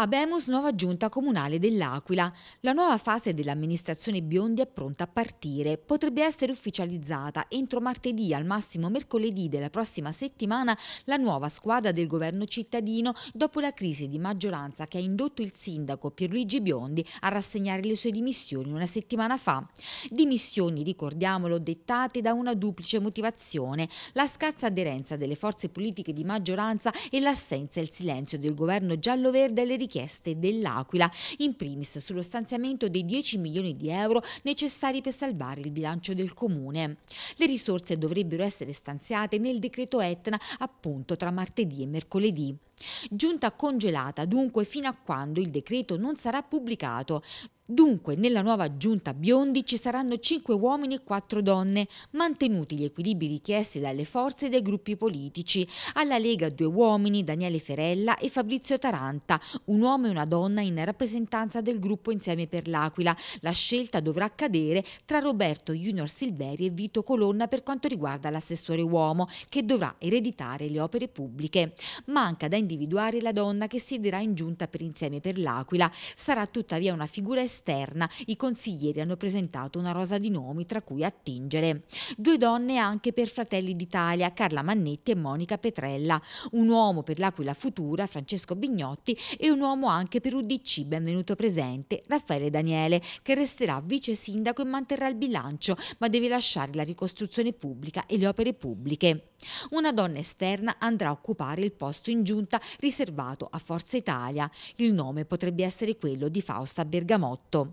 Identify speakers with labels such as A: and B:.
A: Abemus nuova giunta comunale dell'Aquila. La nuova fase dell'amministrazione Biondi è pronta a partire. Potrebbe essere ufficializzata entro martedì, al massimo mercoledì della prossima settimana, la nuova squadra del governo cittadino dopo la crisi di maggioranza che ha indotto il sindaco Pierluigi Biondi a rassegnare le sue dimissioni una settimana fa. Dimissioni, ricordiamolo, dettate da una duplice motivazione, la scarsa aderenza delle forze politiche di maggioranza e l'assenza e il silenzio del governo giallo-verde alle richieste richieste dell'Aquila, in primis sullo stanziamento dei 10 milioni di euro necessari per salvare il bilancio del Comune. Le risorse dovrebbero essere stanziate nel decreto Etna appunto tra martedì e mercoledì. Giunta congelata dunque fino a quando il decreto non sarà pubblicato, Dunque, nella nuova giunta Biondi ci saranno 5 uomini e 4 donne, mantenuti gli equilibri richiesti dalle forze e dai gruppi politici. Alla Lega due uomini, Daniele Ferella e Fabrizio Taranta, un uomo e una donna in rappresentanza del gruppo Insieme per l'Aquila. La scelta dovrà accadere tra Roberto Junior Silveri e Vito Colonna per quanto riguarda l'assessore uomo, che dovrà ereditare le opere pubbliche. Manca da individuare la donna che siederà in giunta per Insieme per l'Aquila. Sarà tuttavia una figura esterna esterna, i consiglieri hanno presentato una rosa di nomi tra cui attingere. Due donne anche per Fratelli d'Italia, Carla Mannetti e Monica Petrella, un uomo per l'Aquila Futura, Francesco Bignotti, e un uomo anche per UDC, benvenuto presente, Raffaele Daniele, che resterà vice sindaco e manterrà il bilancio, ma deve lasciare la ricostruzione pubblica e le opere pubbliche. Una donna esterna andrà a occupare il posto in giunta riservato a Forza Italia. Il nome potrebbe essere quello di Fausta Bergamotto Отто.